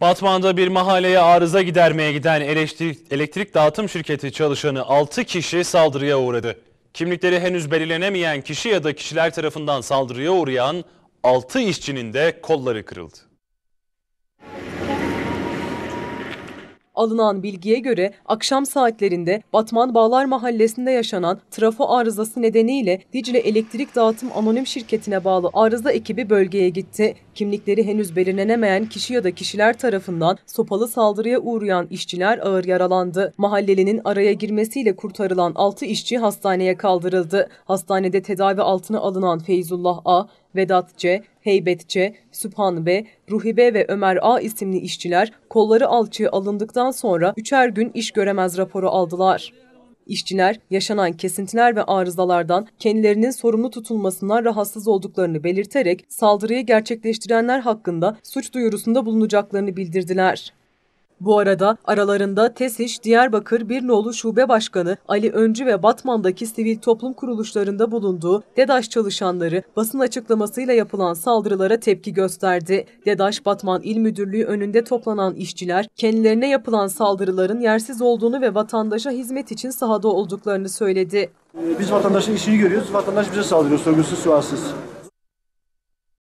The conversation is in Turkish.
Batman'da bir mahalleye arıza gidermeye giden elektrik, elektrik dağıtım şirketi çalışanı 6 kişi saldırıya uğradı. Kimlikleri henüz belirlenemeyen kişi ya da kişiler tarafından saldırıya uğrayan 6 işçinin de kolları kırıldı. Alınan bilgiye göre akşam saatlerinde Batman Bağlar Mahallesi'nde yaşanan trafo arızası nedeniyle Dicle Elektrik Dağıtım Anonim Şirketi'ne bağlı arıza ekibi bölgeye gitti. Kimlikleri henüz belirlenemeyen kişi ya da kişiler tarafından sopalı saldırıya uğrayan işçiler ağır yaralandı. Mahallelinin araya girmesiyle kurtarılan 6 işçi hastaneye kaldırıldı. Hastanede tedavi altına alınan Feyzullah A, Vedatçe, Heybetçe, Sübhanbe, Ruhibe ve Ömer A isimli işçiler kolları alçıya alındıktan sonra üçer gün iş göremez raporu aldılar. İşçiler yaşanan kesintiler ve arızalardan kendilerinin sorumlu tutulmasından rahatsız olduklarını belirterek saldırıyı gerçekleştirenler hakkında suç duyurusunda bulunacaklarını bildirdiler. Bu arada aralarında TESİŞ Diyarbakır Birnoğlu Şube Başkanı Ali Öncü ve Batman'daki sivil toplum kuruluşlarında bulunduğu DEDAŞ çalışanları basın açıklamasıyla yapılan saldırılara tepki gösterdi. DEDAŞ Batman İl Müdürlüğü önünde toplanan işçiler kendilerine yapılan saldırıların yersiz olduğunu ve vatandaşa hizmet için sahada olduklarını söyledi. Biz vatandaşın işini görüyoruz, vatandaş bize saldırıyor sorgusuz sualsız.